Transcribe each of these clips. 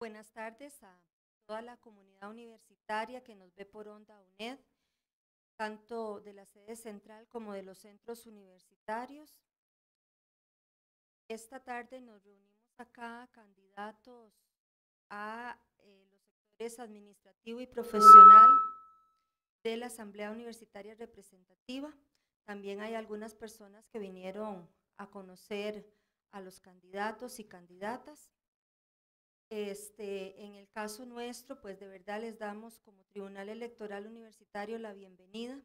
Buenas tardes a toda la comunidad universitaria que nos ve por Onda UNED, tanto de la sede central como de los centros universitarios. Esta tarde nos reunimos acá candidatos a eh, los sectores administrativo y profesional de la Asamblea Universitaria Representativa. También hay algunas personas que vinieron a conocer a los candidatos y candidatas. Este, en el caso nuestro, pues de verdad les damos como Tribunal Electoral Universitario la bienvenida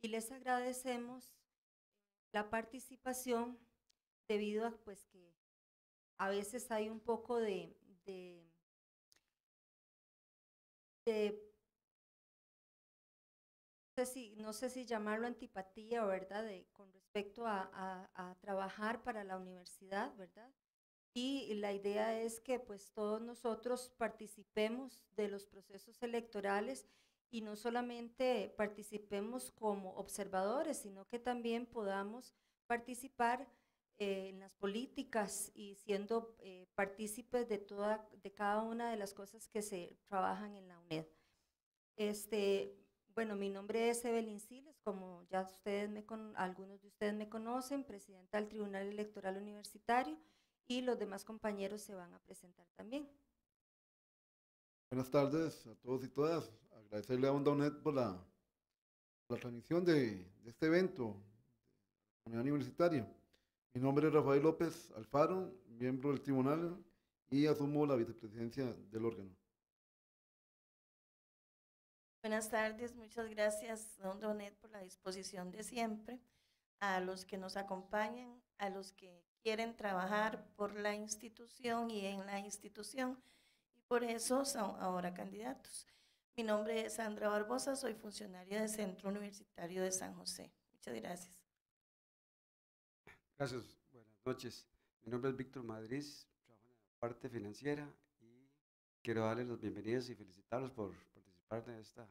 y les agradecemos la participación debido a pues que a veces hay un poco de, no sé, si, no sé si llamarlo antipatía, ¿verdad?, con respecto a trabajar para la universidad, ¿verdad? y la idea es que pues todos nosotros participemos de los procesos electorales y no solamente participemos como observadores, sino que también podamos participar eh, en las políticas y siendo eh, partícipes de, toda, de cada una de las cosas que se trabajan en la UNED. Este, bueno, mi nombre es Evelyn Siles, como ya ustedes me con, algunos de ustedes me conocen, presidenta del Tribunal Electoral Universitario y los demás compañeros se van a presentar también. Buenas tardes a todos y todas. Agradecerle a Onda por la, transmisión de, este evento Mi nombre es Rafael López Alfaro, miembro del tribunal y asumo la vicepresidencia del órgano. Buenas tardes, muchas gracias, don Donet, por la disposición de siempre, a los que nos acompañan, a los que quieren trabajar por la institución y en la institución. Y por eso son ahora candidatos. Mi nombre es Sandra Barbosa, soy funcionaria del Centro Universitario de San José. Muchas gracias. Gracias, buenas noches. Mi nombre es Víctor Madrid, trabajo en la parte financiera y quiero darles las bienvenidas y felicitarlos por participar en esta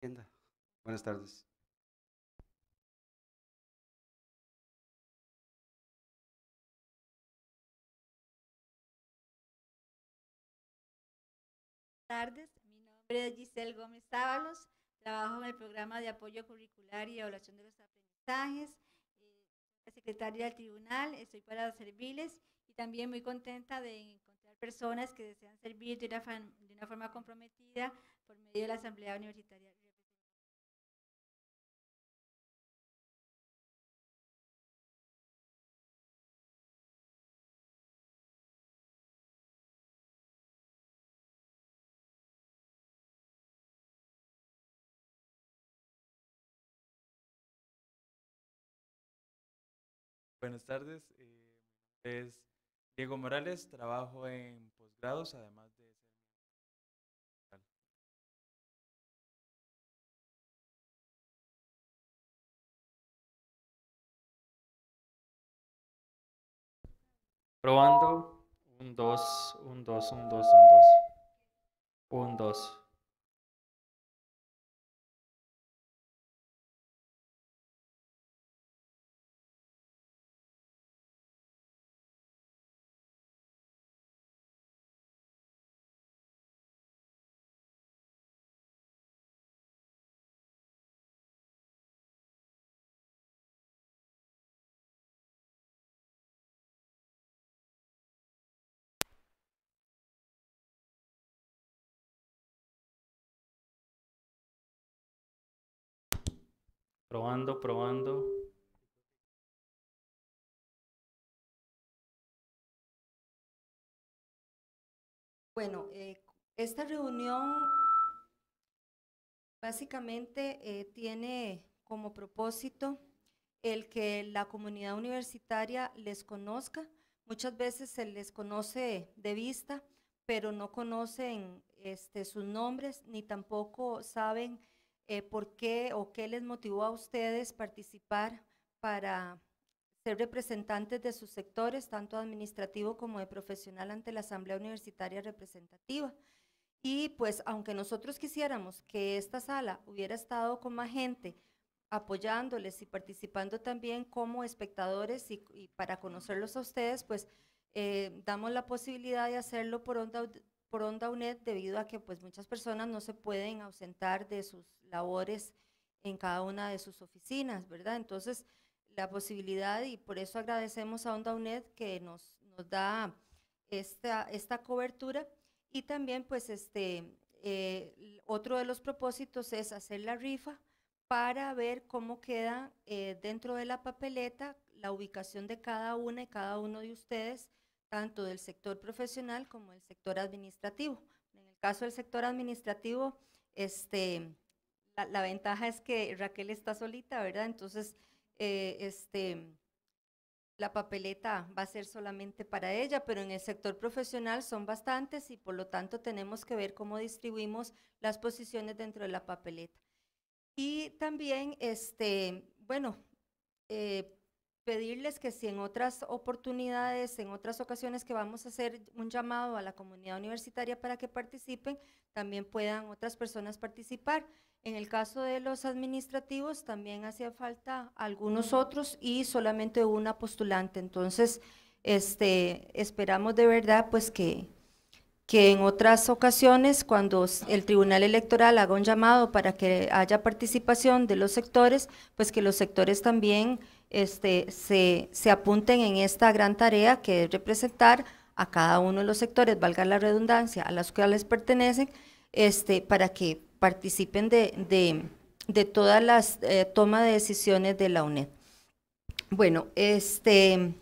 agenda. Buenas tardes. tardes. Mi nombre es Giselle Gómez Ábalos. Trabajo en el programa de apoyo curricular y evaluación de los aprendizajes. Eh, secretaria del tribunal, estoy para servirles y también muy contenta de encontrar personas que desean servir de una forma comprometida por medio de la Asamblea Universitaria Buenas tardes, eh, es Diego Morales, trabajo en posgrados, además de ser... Probando un 2, un 2, un 2, un 2, un 2. Probando, probando. Bueno, eh, esta reunión básicamente eh, tiene como propósito el que la comunidad universitaria les conozca. Muchas veces se les conoce de vista, pero no conocen este, sus nombres ni tampoco saben eh, por qué o qué les motivó a ustedes participar para ser representantes de sus sectores, tanto administrativo como de profesional, ante la Asamblea Universitaria Representativa. Y pues aunque nosotros quisiéramos que esta sala hubiera estado con más gente apoyándoles y participando también como espectadores y, para conocerlos a ustedes, pues eh, damos la posibilidad de hacerlo por onda por Onda UNED debido a que pues muchas personas no se pueden ausentar de sus labores en cada una de sus oficinas, ¿verdad? Entonces, la posibilidad, y por eso agradecemos a Onda UNED que nos, nos da esta, esta cobertura, y también pues este, eh, otro de los propósitos es hacer la rifa para ver cómo queda eh, dentro de la papeleta la ubicación de cada una y cada uno de ustedes, tanto del sector profesional como del sector administrativo. En el caso del sector administrativo, este, la, ventaja es que Raquel está solita, ¿verdad? Entonces, eh, este, la papeleta va a ser solamente para ella, pero en el sector profesional son bastantes y por lo tanto tenemos que ver cómo distribuimos las posiciones dentro de la papeleta. Y también, este, bueno, eh, pedirles que si en otras oportunidades, en otras ocasiones que vamos a hacer un llamado a la comunidad universitaria para que participen, también puedan otras personas participar. En el caso de los administrativos también hacía falta algunos otros y solamente una postulante. Entonces, este, esperamos de verdad pues que, que en otras ocasiones, cuando el Tribunal Electoral haga un llamado para que haya participación de los sectores, pues que los sectores también este, se, apunten en esta gran tarea que es representar a cada uno de los sectores, valga la redundancia, a los cuales pertenecen, este, para que participen de, todas las eh, tomas de decisiones de la UNED. Bueno, este,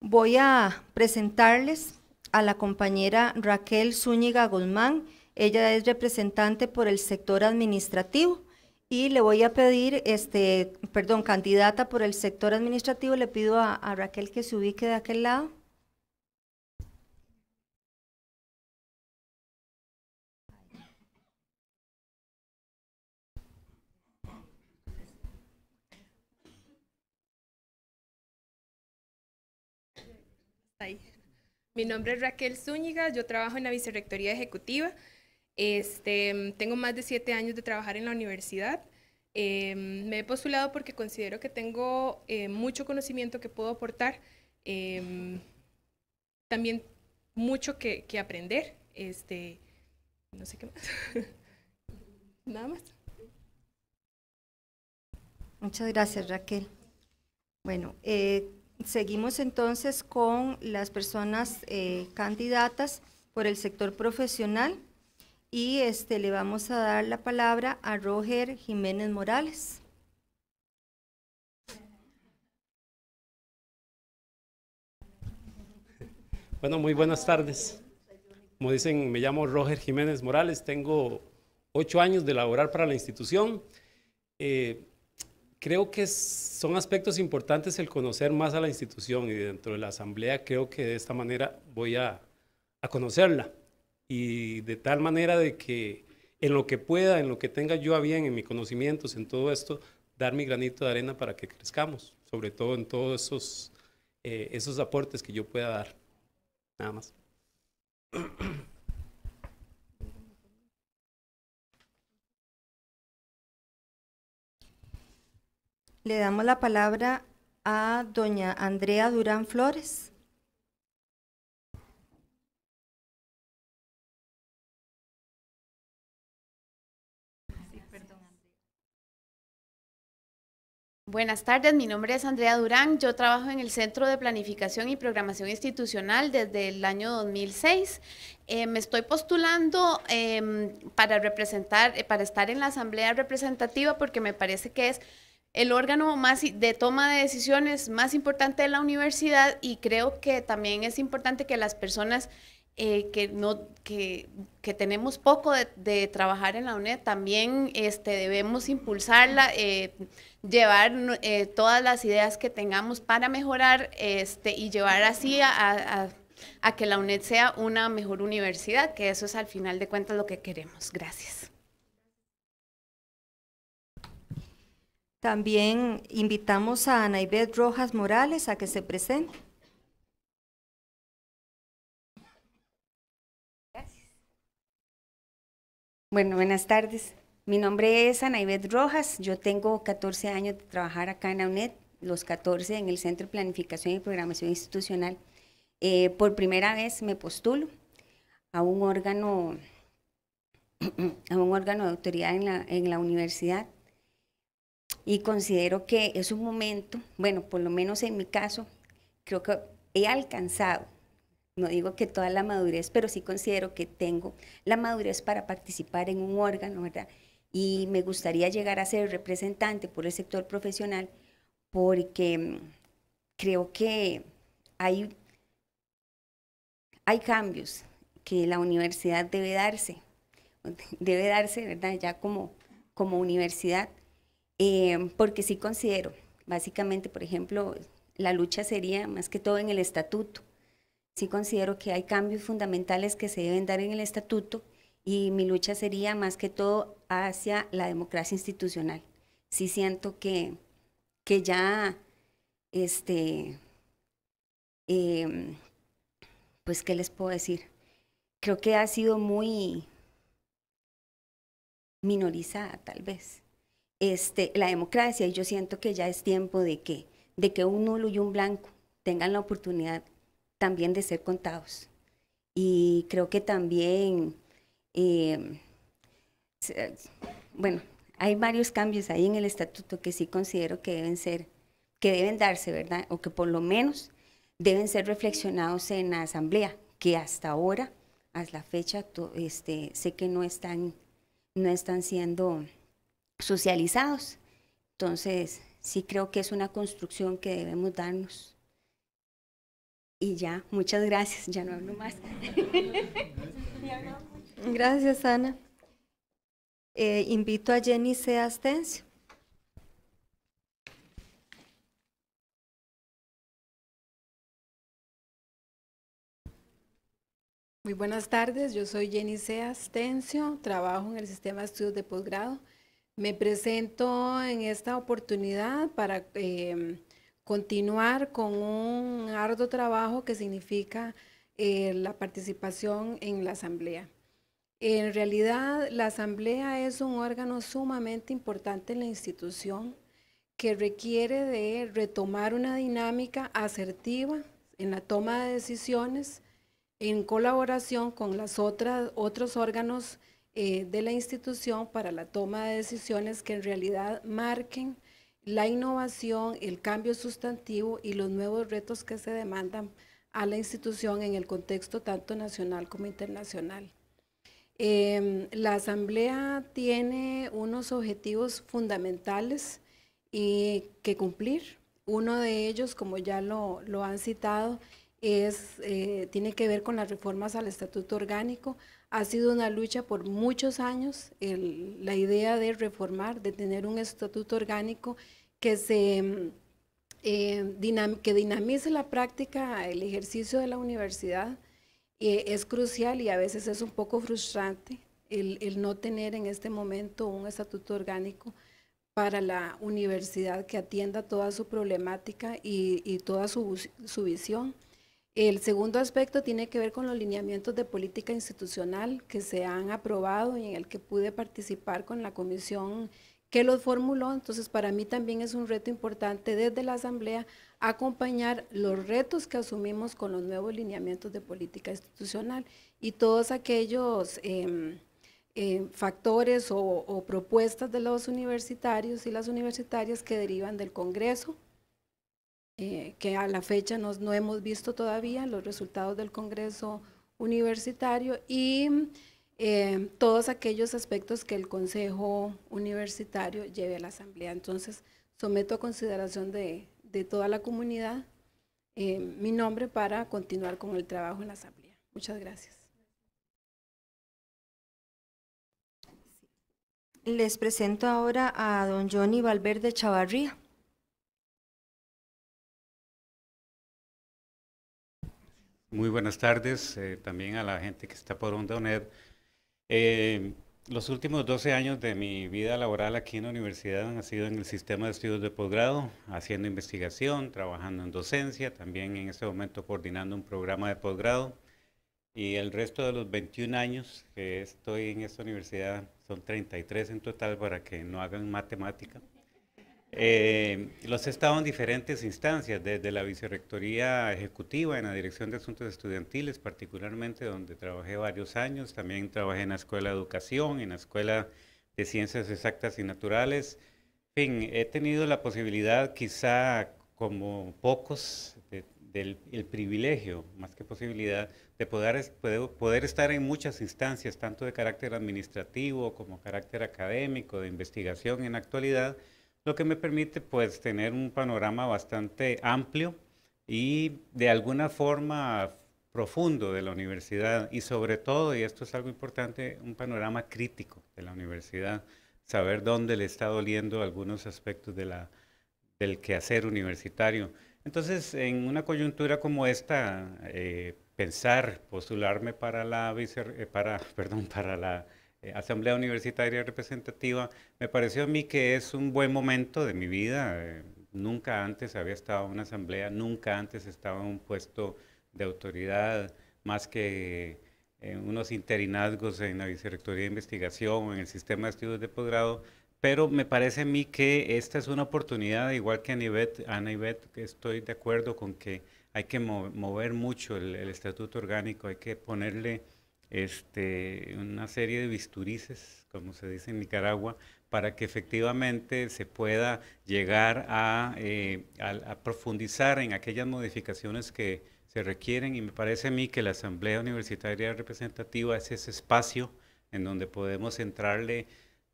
voy a presentarles a la compañera Raquel Zúñiga Guzmán. Ella es representante por el sector administrativo. Y le voy a pedir, este, perdón, candidata por el sector administrativo, le pido a, a Raquel que se ubique de aquel lado. Mi nombre es Raquel Zúñiga, yo trabajo en la Vicerrectoría Ejecutiva. Este, tengo más de siete años de trabajar en la universidad. Em, me he postulado porque considero que tengo eh, mucho conocimiento que puedo aportar, em, también mucho que, aprender. Este, no sé qué más. Nada más. Muchas gracias, Raquel. Bueno, eh, seguimos entonces con las personas eh, candidatas por el sector profesional. Y este, le vamos a dar la palabra a Roger Jiménez Morales. Bueno, muy buenas tardes. Como dicen, me llamo Roger Jiménez Morales, tengo ocho años de laborar para la institución. Eh, creo que son aspectos importantes el conocer más a la institución y dentro de la asamblea creo que de esta manera voy a, a conocerla y de tal manera de que en lo que pueda, en lo que tenga yo a bien, en mis conocimientos, en todo esto, dar mi granito de arena para que crezcamos, sobre todo en todos esos, eh, esos aportes que yo pueda dar. Nada más. Le damos la palabra a doña Andrea Durán Flores. Buenas tardes, mi nombre es Andrea Durán, yo trabajo en el Centro de Planificación y Programación Institucional desde el año 2006. Eh, me estoy postulando em, para representar, eh, para estar en la Asamblea Representativa porque me parece que es el órgano más de toma de decisiones más importante de la universidad y creo que también es importante que las personas eh, que, tenemos poco de, trabajar en la UNED, también este, debemos impulsarla, eh, llevar eh, todas las ideas que tengamos para mejorar este, y llevar así a, que la UNED sea una mejor universidad, que eso es al final de cuentas lo que queremos. Gracias. También invitamos a Anaibet Rojas Morales a que se presente. Bueno, buenas tardes. Mi nombre es Anaibet Rojas. Yo tengo 14 años de trabajar acá en AUNED, los 14 en el Centro de Planificación y Programación Institucional. Eh, por primera vez me postulo a un órgano, a un órgano de autoridad en la universidad y considero que es un momento, bueno, por lo menos en mi caso, creo que he alcanzado no digo que toda la madurez, pero sí considero que tengo la madurez para participar en un órgano, ¿verdad? Y me gustaría llegar a ser representante por el sector profesional porque mm, creo que hay, hay cambios que la universidad debe darse, debe darse, ¿verdad? Ya como, como universidad, eh, porque sí considero, básicamente, por ejemplo, la lucha sería más que todo en el estatuto sí considero que hay cambios fundamentales que se deben dar en el estatuto y mi lucha sería más que todo hacia la democracia institucional. Sí siento que, que ya, este, em, pues, ¿qué les puedo decir? Creo que ha sido muy minorizada, tal vez, este, la democracia y yo siento que ya es tiempo de que, de que un nulo y un blanco tengan la oportunidad también de ser contados. Y creo que también, eh, bueno, hay varios cambios ahí en el estatuto que sí considero que deben ser, que deben darse, ¿verdad? O que por lo menos deben ser reflexionados en la asamblea, que hasta ahora, hasta la fecha, este, sé que no están, no están siendo socializados. Entonces, sí creo que es una construcción que debemos darnos. Y ya, muchas gracias, ya no hablo más. gracias, Ana. Eh, invito a Jenny Tencio. Muy buenas tardes, yo soy Jenny Seas trabajo en el Sistema de Estudios de Posgrado. Me presento en esta oportunidad para eh, continuar con un arduo trabajo que significa eh, la participación en la asamblea. En realidad, la asamblea es un órgano sumamente importante en la institución que requiere de retomar una dinámica asertiva en la toma de decisiones en colaboración con las otras, otros órganos eh, de la institución para la toma de decisiones que en realidad marquen la innovación, el cambio sustantivo y los nuevos retos que se demandan a la institución en el contexto tanto nacional como internacional. Em, la Asamblea tiene unos objetivos fundamentales y que cumplir. Uno de ellos, como ya lo, han citado, es, eh, tiene que ver con las reformas al Estatuto Orgánico. Ha sido una lucha por muchos años la idea de reformar, de tener un Estatuto Orgánico que se mm, eh, que dinamice la práctica, el ejercicio de la universidad eh, es crucial y a veces es un poco frustrante el, no tener en este momento un estatuto orgánico para la universidad que atienda toda su problemática y, toda su, su visión. El segundo aspecto tiene que ver con los lineamientos de política institucional que se han aprobado y en el que pude participar con la Comisión que los formuló. Entonces, para mí también es un reto importante desde la Asamblea acompañar los retos que asumimos con los nuevos lineamientos de política institucional y todos aquellos em, em, factores o, propuestas de los universitarios y las universitarias que derivan del Congreso, eh, que a la fecha no hemos visto todavía los resultados del Congreso universitario y eh, todos aquellos aspectos que el Consejo Universitario lleve a la Asamblea. Entonces, someto a consideración de, toda la comunidad eh, mi nombre para continuar con el trabajo en la Asamblea. Muchas gracias. Les presento ahora a don Johnny Valverde Chavarría. Muy buenas tardes eh, también a la gente que está por donde UNED. Eh, los últimos 12 años de mi vida laboral aquí en la universidad han sido en el sistema de estudios de posgrado, haciendo investigación, trabajando en docencia, también en este momento coordinando un programa de posgrado. Y el resto de los 21 años que estoy en esta universidad, son 33 en total para que no hagan matemática. Eh, los he estado en diferentes instancias, desde la Vicerrectoría Ejecutiva, en la Dirección de Asuntos Estudiantiles, particularmente donde trabajé varios años, también trabajé en la Escuela de Educación, en la Escuela de Ciencias Exactas y Naturales. fin, he tenido la posibilidad, quizá como pocos, del el privilegio, más que posibilidad, de poder, poder estar en muchas instancias, tanto de carácter administrativo como carácter académico, de investigación en actualidad lo que me permite pues tener un panorama bastante amplio y de alguna forma profundo de la universidad y sobre todo, y esto es algo importante, un panorama crítico de la universidad, saber dónde le está doliendo algunos aspectos de la, del quehacer universitario. Entonces, en una coyuntura como esta, eh, pensar, postularme para la, eh, para, perdón, para la eh, asamblea Universitaria Representativa, me pareció a mí que es un buen momento de mi vida. Eh, nunca antes había estado en una asamblea, nunca antes estaba en un puesto de autoridad, más que en eh, unos interinazgos en la Vicerrectoría de Investigación, en el sistema de estudios de posgrado, pero me parece a mí que esta es una oportunidad, igual que Anibet, que estoy de acuerdo con que hay que mover mucho el estatuto orgánico, hay que ponerle este, una serie de bisturices, como se dice en Nicaragua, para que efectivamente se pueda llegar eh, a, profundizar en aquellas modificaciones que se requieren y me parece a mí que la Asamblea Universitaria Representativa es ese espacio en donde podemos entrarle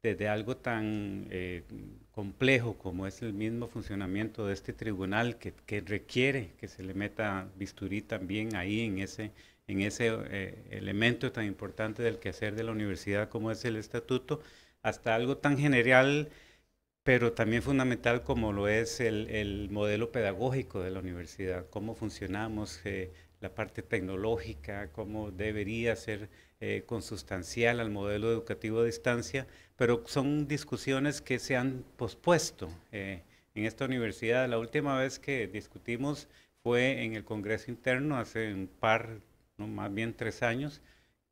desde algo tan eh, complejo como es el mismo funcionamiento de este tribunal que, que requiere que se le meta bisturí también ahí en ese en ese eh, elemento tan importante del quehacer de la universidad como es el estatuto, hasta algo tan general, pero también fundamental como lo es el, modelo pedagógico de la universidad, cómo funcionamos, eh, la parte tecnológica, cómo debería ser eh, consustancial al modelo educativo a distancia, pero son discusiones que se han pospuesto en esta universidad. La última vez que discutimos fue en el Congreso Interno hace un par más bien tres años.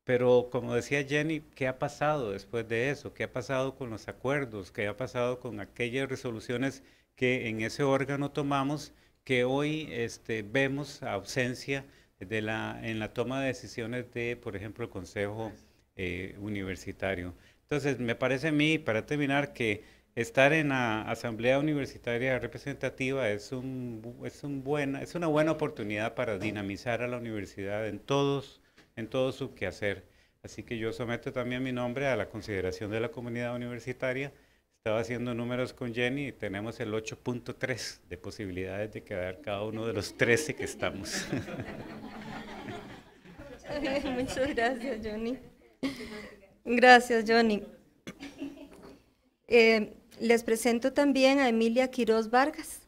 Pero como decía Jenny, ¿qué ha pasado después de eso? ¿Qué ha pasado con los acuerdos? ¿Qué ha pasado con aquellas resoluciones que en ese órgano tomamos que hoy este, vemos ausencia en la toma de decisiones de, por ejemplo, el Consejo eh, Universitario? Entonces, me parece a mí, para terminar, que estar en la Asamblea Universitaria Representativa es, un, es, un buena, es una buena oportunidad para dinamizar a la universidad en, todos, en todo su quehacer. Así que yo someto también mi nombre a la consideración de la comunidad universitaria. Estaba haciendo números con Jenny y tenemos el 8.3 de posibilidades de quedar cada uno de los 13 que estamos. Muchas gracias, Johnny. Gracias, Johnny. Eh, les presento también a Emilia Quiroz Vargas.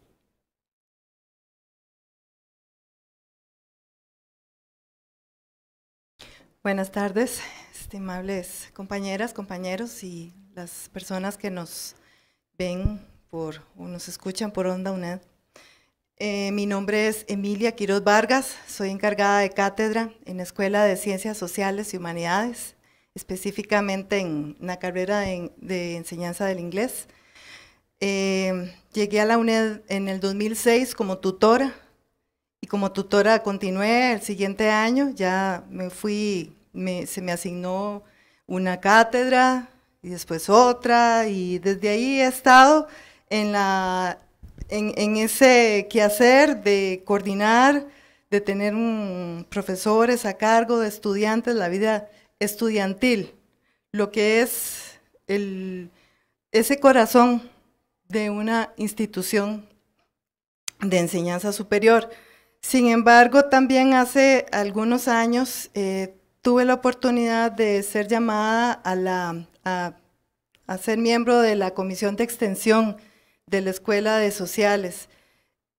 Buenas tardes, estimables compañeras, compañeros y las personas que nos ven por, o nos escuchan por Onda UNED. Eh, mi nombre es Emilia Quiroz Vargas, soy encargada de cátedra en la Escuela de Ciencias Sociales y Humanidades, específicamente en la carrera de enseñanza del inglés. Eh, llegué a la UNED en el 2006 como tutora y como tutora continué el siguiente año, ya me fui, se me asignó una cátedra y después otra y desde ahí he estado en, la, en, ese quehacer de coordinar, de tener profesores a cargo de estudiantes, la vida estudiantil, lo que es ese corazón de una institución de enseñanza superior. Sin embargo, también hace algunos años eh, tuve la oportunidad de ser llamada a, la, a, ser miembro de la Comisión de Extensión de la Escuela de Sociales.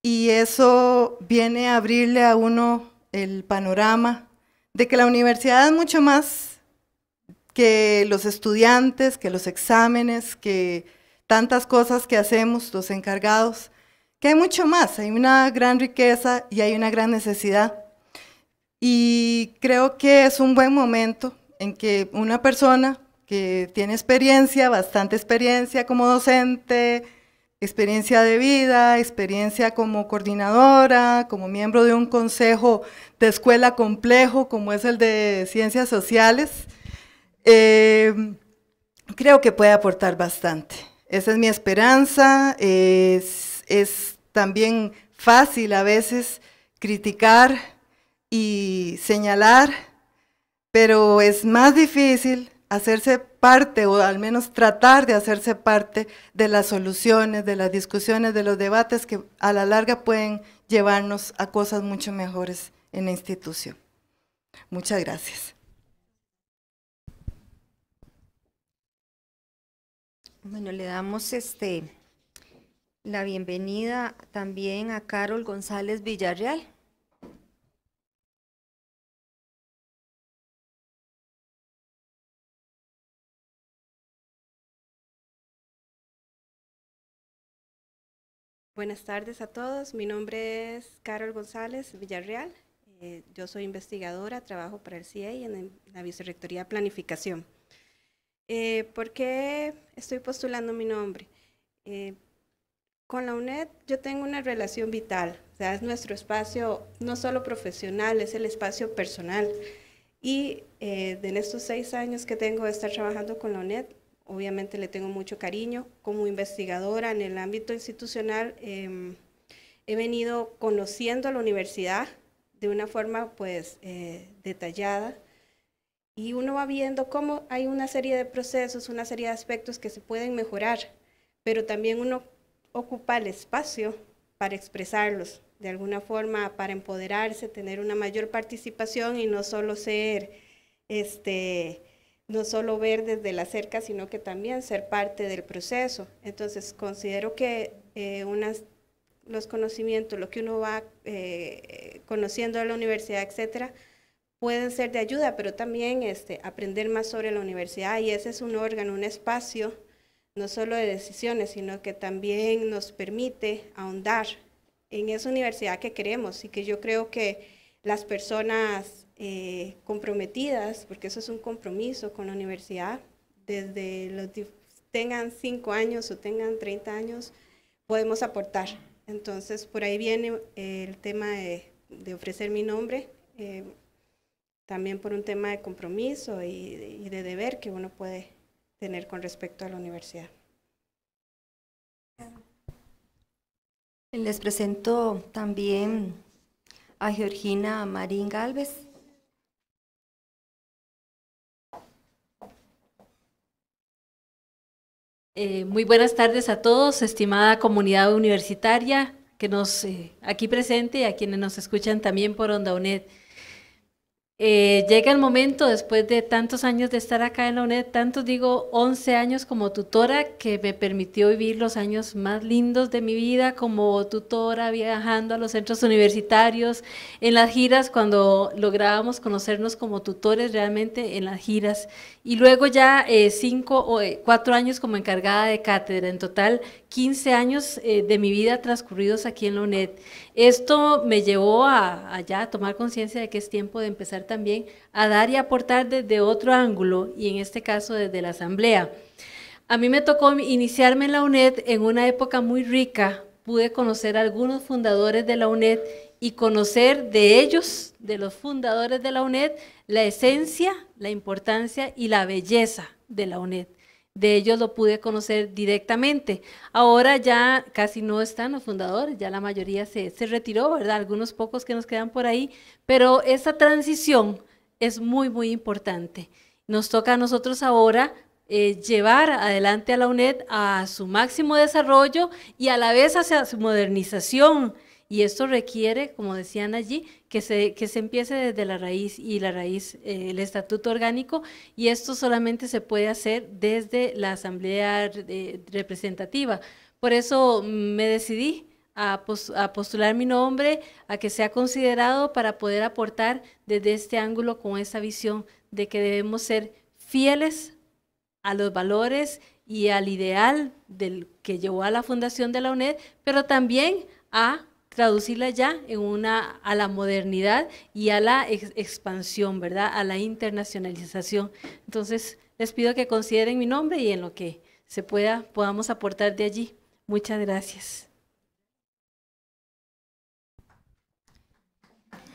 Y eso viene a abrirle a uno el panorama de que la universidad es mucho más que los estudiantes, que los exámenes, que tantas cosas que hacemos los encargados, que hay mucho más, hay una gran riqueza y hay una gran necesidad. Y creo que es un buen momento en que una persona que tiene experiencia, bastante experiencia como docente, experiencia de vida, experiencia como coordinadora, como miembro de un consejo de escuela complejo como es el de ciencias sociales, eh, creo que puede aportar bastante. Esa es mi esperanza. Es, también fácil a veces criticar y señalar, pero es más difícil hacerse parte o al menos tratar de hacerse parte de las soluciones, de las discusiones, de los debates que a la larga pueden llevarnos a cosas mucho mejores en la institución. Muchas gracias. Bueno, le damos este la bienvenida también a Carol González Villarreal. Buenas tardes a todos, mi nombre es Carol González Villarreal, eh, yo soy investigadora, trabajo para el CIEI en la Vicerrectoría de Planificación. Eh, ¿Por qué estoy postulando mi nombre? Eh, con la UNED yo tengo una relación vital, o sea, es nuestro espacio no solo profesional, es el espacio personal. Y en eh, estos seis años que tengo de estar trabajando con la UNED, obviamente le tengo mucho cariño. Como investigadora en el ámbito institucional, em, he venido conociendo a la universidad de una forma pues detallada y uno va viendo cómo hay una serie de procesos, una serie de aspectos que se pueden mejorar, pero también uno ocupa el espacio para expresarlos de alguna forma, para empoderarse, tener una mayor participación y no solo ser, este, no solo ver desde la cerca, sino que también ser parte del proceso. Entonces, considero que eh, los conocimientos, lo que uno va eh, conociendo de la universidad, etcétera, pueden ser de ayuda, pero también este, aprender más sobre la universidad y ese es un órgano, un espacio, no solo de decisiones, sino que también nos permite ahondar en esa universidad que queremos y que yo creo que las personas eh, comprometidas, porque eso es un compromiso con la universidad, desde los tengan cinco años o tengan 30 años, podemos aportar. Entonces, por ahí viene eh, el tema de, ofrecer mi nombre. Eh, también por un tema de compromiso y, de deber que uno puede tener con respecto a la universidad. Les presento también a Georgina Marín Galvez. Eh, muy buenas tardes a todos, estimada comunidad universitaria que nos eh, aquí presente y a quienes nos escuchan también por Onda UNED. Eh, llega el momento, después de tantos años de estar acá en la UNED, tantos digo 11 años como tutora, que me permitió vivir los años más lindos de mi vida como tutora, viajando a los centros universitarios, en las giras, cuando lográbamos conocernos como tutores realmente en las giras. Y luego ya eh, cinco o eh, cuatro años como encargada de cátedra, en total 15 años eh, de mi vida transcurridos aquí en la UNED. Esto me llevó a, a tomar conciencia de que es tiempo de empezar también a dar y aportar desde otro ángulo y en este caso desde la asamblea. A mí me tocó iniciarme en la UNED en una época muy rica. Pude conocer a algunos fundadores de la UNED y conocer de ellos, de los fundadores de la UNED, la esencia, la importancia y la belleza de la UNED de ellos lo pude conocer directamente. Ahora ya casi no están los fundadores, ya la mayoría se, retiró, ¿verdad? Algunos pocos que nos quedan por ahí, pero esa transición es muy, muy importante. Nos toca a nosotros ahora eh, llevar adelante a la UNED a su máximo desarrollo y a la vez hacia su modernización. Y esto requiere, como decían allí, que se, que se empiece desde la raíz y la raíz, eh, el estatuto orgánico, y esto solamente se puede hacer desde la asamblea eh, representativa. Por eso me decidí a, postular mi nombre, a que sea considerado para poder aportar desde este ángulo con esta visión de que debemos ser fieles a los valores y al ideal del que llevó a la fundación de la UNED, pero también a traducirla ya en una, a la modernidad y a la expansión, ¿verdad? A la internacionalización. Entonces, les pido que consideren mi nombre y en lo que se pueda, podamos aportar de allí. Muchas gracias.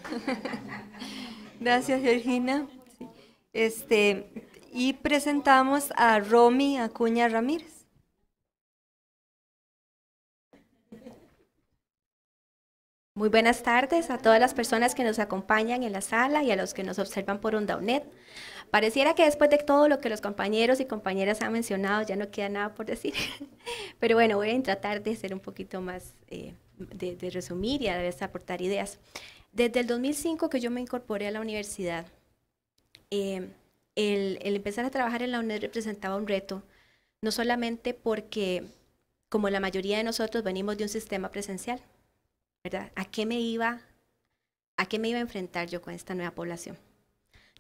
Gracias, Georgina. Este, y presentamos a Romy Acuña Ramírez. Muy buenas tardes a todas las personas que nos acompañan en la sala y a los que nos observan por UNED. Pareciera que después de todo lo que los compañeros y compañeras han mencionado ya no queda nada por decir, pero bueno, voy a tratar de ser un poquito más, eh, de, resumir y a la vez aportar ideas. Desde el 2005 que yo me incorporé a la universidad, eh, el empezar a trabajar en la UNED representaba un reto, no solamente porque como la mayoría de nosotros venimos de un sistema presencial, ¿A qué me iba, a qué me iba a enfrentar yo con esta nueva población?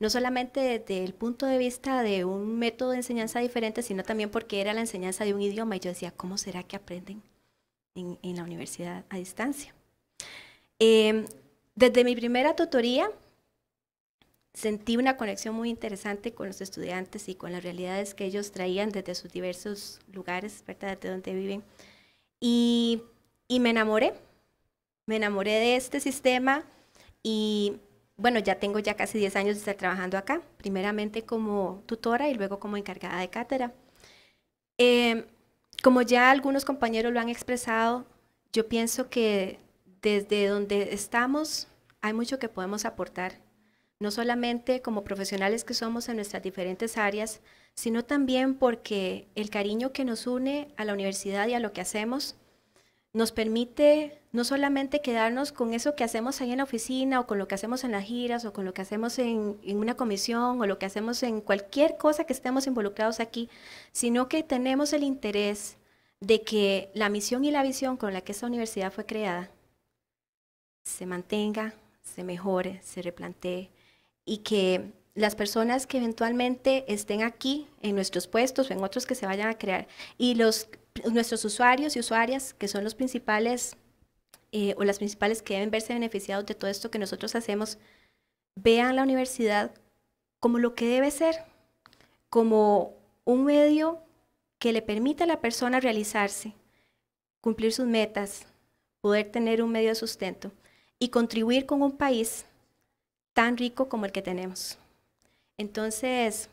No solamente desde el punto de vista de un método de enseñanza diferente, sino también porque era la enseñanza de un idioma y yo decía, ¿cómo será que aprenden en, la universidad a distancia? Em, desde mi primera tutoría sentí una conexión muy interesante con los estudiantes y con las realidades que ellos traían desde sus diversos lugares, ¿verdad? Desde donde viven. y me enamoré me enamoré de este sistema y bueno, ya tengo ya casi 10 años de estar trabajando acá, primeramente como tutora y luego como encargada de cátedra. Em, como ya algunos compañeros lo han expresado, yo pienso que desde donde estamos hay mucho que podemos aportar, no solamente como profesionales que somos en nuestras diferentes áreas, sino también porque el cariño que nos une a la universidad y a lo que hacemos nos permite no solamente quedarnos con eso que hacemos ahí en la oficina o con lo que hacemos en las giras o con lo que hacemos en, una comisión o lo que hacemos en cualquier cosa que estemos involucrados aquí, sino que tenemos el interés de que la misión y la visión con la que esta universidad fue creada se mantenga, se mejore, se replantee y que las personas que eventualmente estén aquí en nuestros puestos o en otros que se vayan a crear y los nuestros usuarios y usuarias, que son los principales eh, o las principales que deben verse beneficiados de todo esto que nosotros hacemos, vean la universidad como lo que debe ser, como un medio que le permita a la persona realizarse, cumplir sus metas, poder tener un medio de sustento y contribuir con un país tan rico como el que tenemos. Entonces,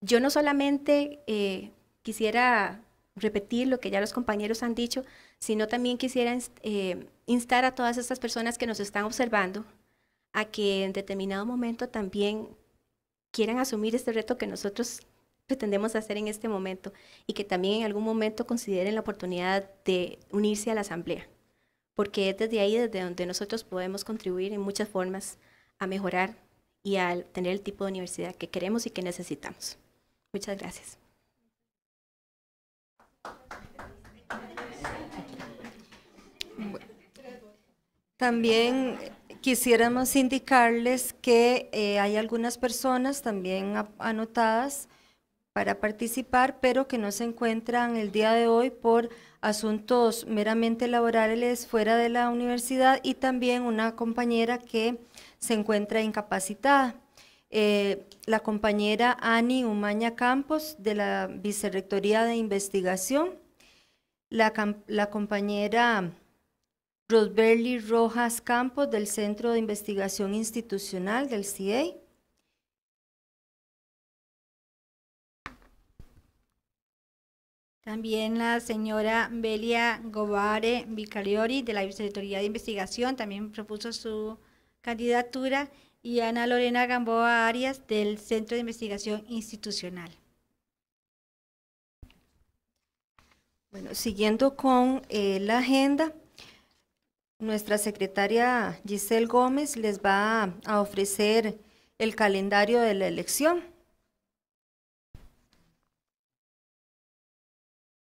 yo no solamente eh, quisiera repetir lo que ya los compañeros han dicho, sino también quisiera eh, instar a todas estas personas que nos están observando a que en determinado momento también quieran asumir este reto que nosotros pretendemos hacer en este momento y que también en algún momento consideren la oportunidad de unirse a la asamblea, porque es desde ahí desde donde nosotros podemos contribuir en muchas formas a mejorar y a tener el tipo de universidad que queremos y que necesitamos. Muchas gracias. También quisiéramos indicarles que eh, hay algunas personas también anotadas para participar, pero que no se encuentran el día de hoy por asuntos meramente laborales fuera de la universidad y también una compañera que se encuentra incapacitada. Eh, la compañera Ani Umaña Campos de la Vicerrectoría de Investigación, la compañera Rosberly Rojas Campos del Centro de Investigación Institucional del CIE, También la señora Belia Gobare Vicariori de la Secretaría de Investigación también propuso su candidatura y Ana Lorena Gamboa Arias del Centro de Investigación Institucional. Bueno, siguiendo con eh, la agenda, nuestra secretaria Giselle Gómez les va a ofrecer el calendario de la elección.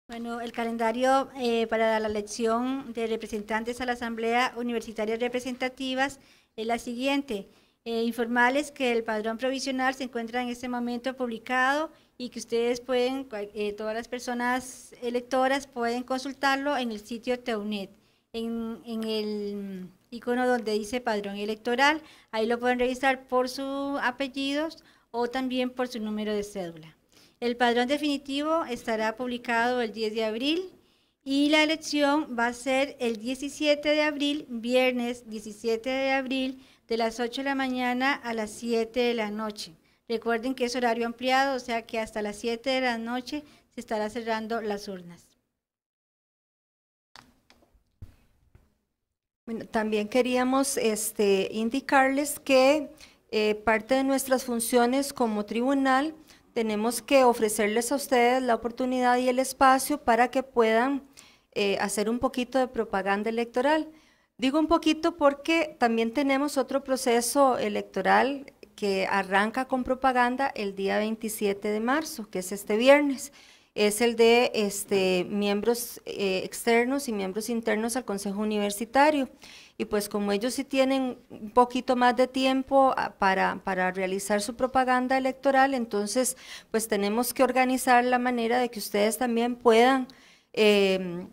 Bueno, el calendario eh, para la elección de representantes a la Asamblea Universitaria Representativas es la siguiente. Eh, informarles que el padrón provisional se encuentra en este momento publicado y que ustedes pueden, eh, todas las personas electoras pueden consultarlo en el sitio TEUNET en, el icono donde dice padrón electoral. Ahí lo pueden revisar por sus apellidos o también por su número de cédula. El padrón definitivo estará publicado el 10 de abril y la elección va a ser el 17 de abril, viernes 17 de abril, de las 8 de la mañana a las 7 de la noche. Recuerden que es horario ampliado, o sea que hasta las 7 de la noche se estará cerrando las urnas. también queríamos este, indicarles que eh, parte de nuestras funciones como tribunal tenemos que ofrecerles a ustedes la oportunidad y el espacio para que puedan eh, hacer un poquito de propaganda electoral. Digo un poquito porque también tenemos otro proceso electoral que arranca con propaganda el día 27 de marzo, que es este viernes es el de este, miembros eh, externos y miembros internos al Consejo Universitario. Y pues como ellos sí tienen un poquito más de tiempo ah, para, realizar su propaganda electoral, entonces pues tenemos que organizar la manera de que ustedes también puedan em,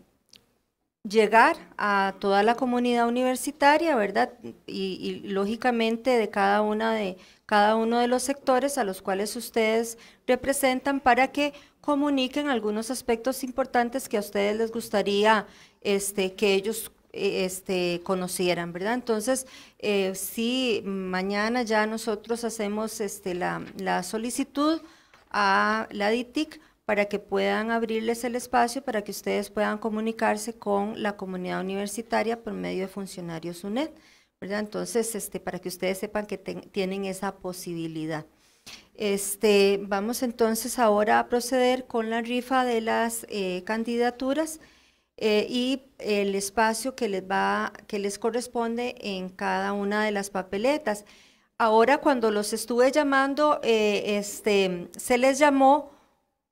llegar a toda la comunidad universitaria, ¿verdad? y lógicamente de cada una de cada uno de los sectores a los cuales ustedes representan para que comuniquen algunos aspectos importantes que a ustedes les gustaría este, que ellos e, este, conocieran, ¿verdad? Entonces, eh, sí, mañana ya nosotros hacemos este, la solicitud a la DITIC para que puedan abrirles el espacio para que ustedes puedan comunicarse con la comunidad universitaria por medio de funcionarios UNED. Entonces, este, para que ustedes sepan que tienen esa posibilidad. Este, vamos entonces ahora a proceder con la rifa de las eh, candidaturas eh, y el espacio que les, va, que les corresponde en cada una de las papeletas. Ahora cuando los estuve llamando, eh, este, se les llamó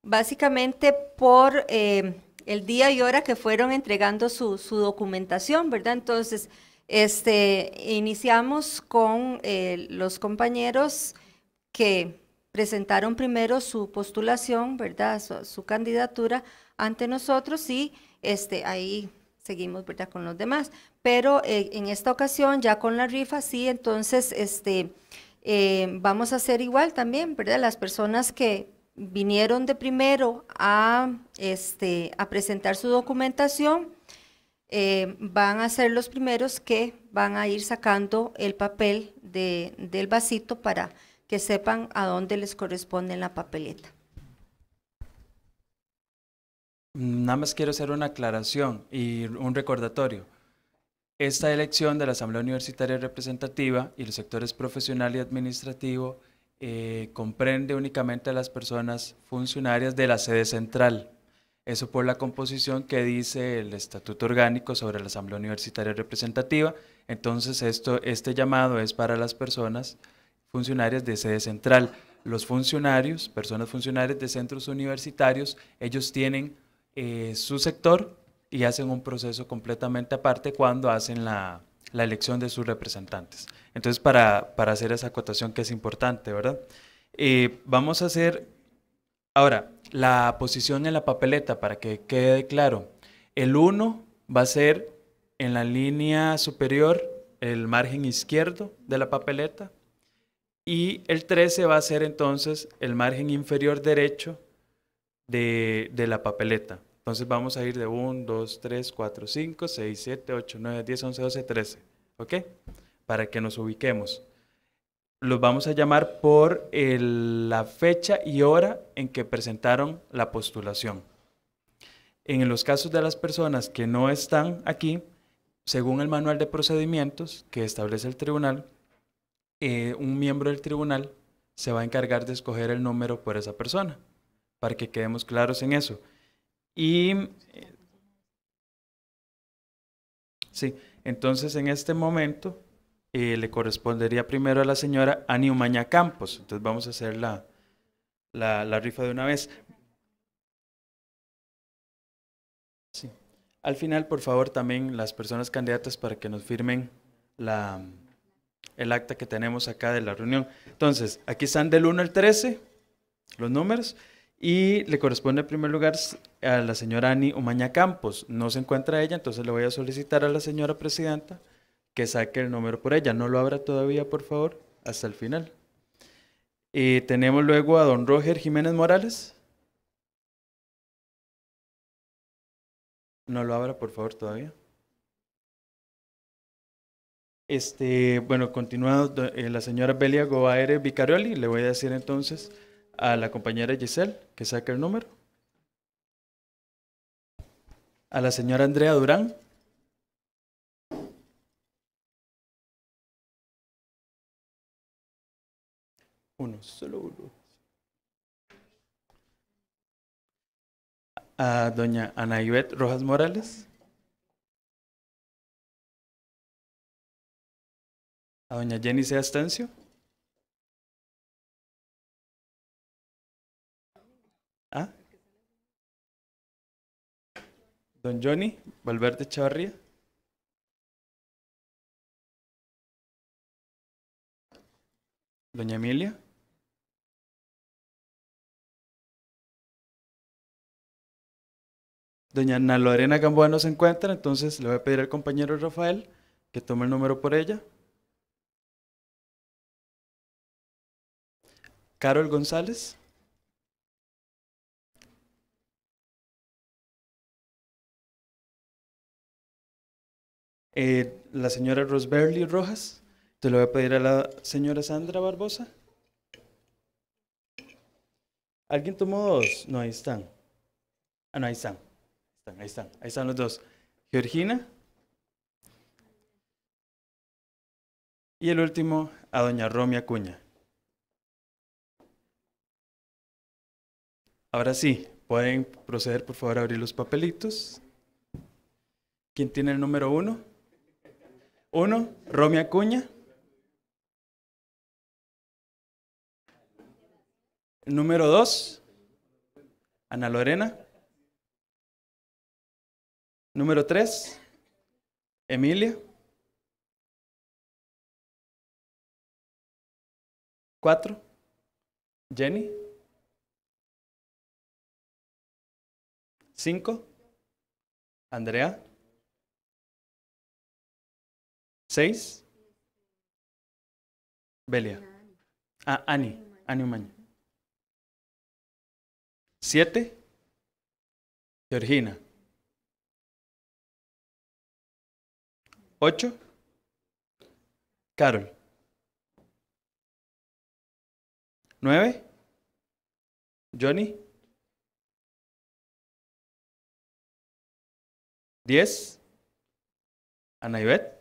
básicamente por el día y hora que fueron entregando su, su documentación, ¿verdad? Entonces, este, iniciamos con eh, los compañeros que presentaron primero su postulación, ¿verdad? Su, candidatura ante nosotros y este, ahí seguimos, ¿verdad? Con los demás. Pero eh, en esta ocasión, ya con la rifa, sí, entonces este, eh, vamos a hacer igual también, ¿verdad? Las personas que vinieron de primero a, este, a presentar su documentación, eh, van a ser los primeros que van a ir sacando el papel del vasito para que sepan a dónde les corresponde la papeleta. Nada más quiero hacer una aclaración y un recordatorio. Esta elección de la Asamblea Universitaria Representativa y los sectores profesional y administrativo eh, comprende únicamente a las personas funcionarias de la sede central. Eso por la composición que dice el Estatuto Orgánico sobre la Asamblea Universitaria Representativa. Entonces, esto, este llamado es para las personas funcionarias de sede central. Los funcionarios, personas funcionarias de centros universitarios, ellos tienen eh, su sector y hacen un proceso completamente aparte cuando hacen la, elección de sus representantes. Entonces, para, hacer esa acotación que es importante, ¿verdad? Eh, vamos a hacer Ahora, la posición en la papeleta, para que quede claro, el 1 va a ser en la línea superior, el margen izquierdo de la papeleta, y el 13 va a ser entonces el margen inferior derecho de, de la papeleta. Entonces vamos a ir de 1, 2, 3, 4, 5, 6, 7, 8, 9, 10, 11, 12, 13. ¿Ok? Para que nos ubiquemos los vamos a llamar por la fecha y hora en que presentaron la postulación. En los casos de las personas que no están aquí, según el manual de procedimientos que establece el tribunal, eh, un miembro del tribunal se va a encargar de escoger el número por esa persona, para que quedemos claros en eso. Y eh, sí, entonces en este momento le correspondería primero a la señora Ani Umaña Campos. Entonces vamos a hacer la, la, rifa de una vez. Al final, por favor, también las personas candidatas para que nos firmen el acta que tenemos acá de la reunión. Entonces, aquí están del 1 al 13 los números. Y le corresponde en primer lugar a la señora Ani Umaña Campos. No se encuentra ella, entonces le voy a solicitar a la señora presidenta que saque el número por ella. No lo abra todavía, por favor, hasta el final. Y tenemos luego a don Roger Jiménez Morales. No lo abra, por favor, todavía. Este, bueno, continuado eh, la señora Belia govaere Vicarioli. Le voy a decir entonces a la compañera Giselle que saque el número. A la señora Andrea Durán. Uno, solo A doña Ana Ivette Rojas Morales. A doña Jenny C. ¿Ah? Don Johnny Valverde Chavarría. Doña Emilia. Doña Ana Gamboa no se encuentra, entonces le voy a pedir al compañero Rafael que tome el número por ella. Carol González. Eh, la señora Rosberly Rojas. Te lo voy a pedir a la señora Sandra Barbosa. ¿Alguien tomó dos? No, ahí están. Ah, no, ahí están. Ahí están, ahí están los dos. Georgina. Y el último, a doña Romia Acuña. Ahora sí, pueden proceder por favor a abrir los papelitos. ¿Quién tiene el número uno? Uno, Romy Acuña. Número dos, Ana Lorena. Número 3, Emilia. 4, Jenny. 5, Andrea. 6, Belia. A ah, Ani, Aniumaña. 7, Georgina. 8. Carol. 9. Johnny. 10. Anaibet.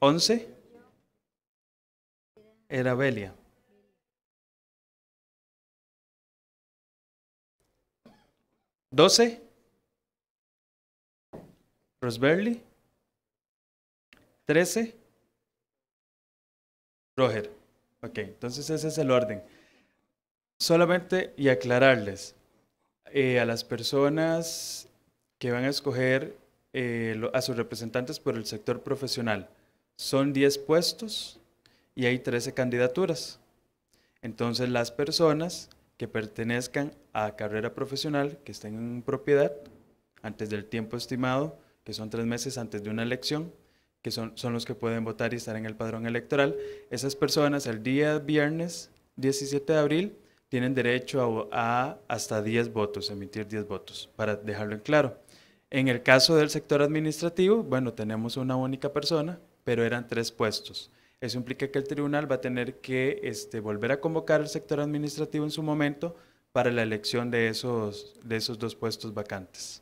11. Erabelia. 12 Rosberly, 13, Roger. Ok, entonces ese es el orden. Solamente y aclararles eh, a las personas que van a escoger eh, a sus representantes por el sector profesional. Son 10 puestos y hay 13 candidaturas. Entonces las personas que pertenezcan a carrera profesional, que estén en propiedad antes del tiempo estimado, que son tres meses antes de una elección, que son, los que pueden votar y estar en el padrón electoral. Esas personas el día viernes 17 de abril tienen derecho a, hasta 10 votos, emitir 10 votos, para dejarlo en claro. En el caso del sector administrativo, bueno, tenemos una única persona, pero eran tres puestos. Eso implica que el tribunal va a tener que este, volver a convocar al sector administrativo en su momento para la elección de esos, de esos dos puestos vacantes.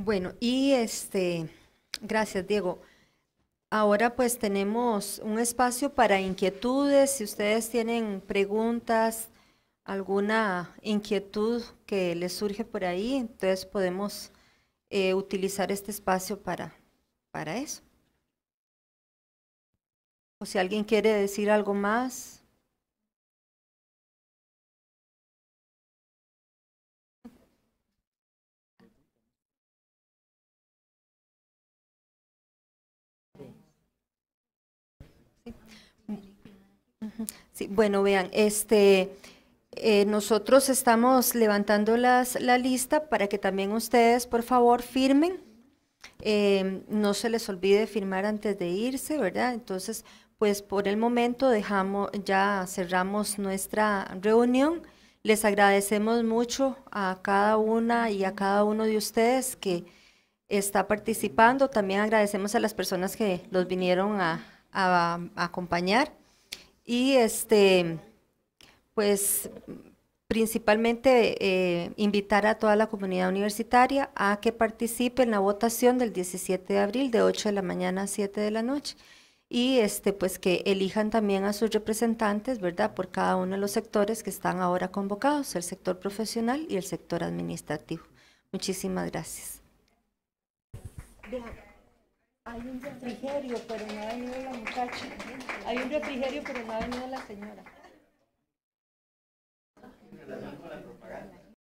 Bueno, y este, gracias Diego. Ahora pues tenemos un espacio para inquietudes, si ustedes tienen preguntas, alguna inquietud que les surge por ahí, entonces podemos eh, utilizar este espacio para eso. O si alguien quiere decir algo más. Sí, bueno, vean, este, eh, nosotros estamos levantando las, la lista para que también ustedes, por favor, firmen. Eh, no se les olvide firmar antes de irse, ¿verdad? Entonces, pues por el momento dejamos, ya cerramos nuestra reunión. Les agradecemos mucho a cada una y a cada uno de ustedes que está participando. También agradecemos a las personas que los vinieron a acompañar. Y este, pues principalmente eh, invitar a toda la comunidad universitaria a que participe en la votación del 17 de abril de 8 de la mañana a 7 de la noche y este pues que elijan también a sus representantes, ¿verdad? Por cada uno de los sectores que están ahora convocados, el sector profesional y el sector administrativo. Muchísimas gracias. Hay un refrigerio, pero no ha venido la muchacha. Hay un refrigerio, pero no ha venido la señora.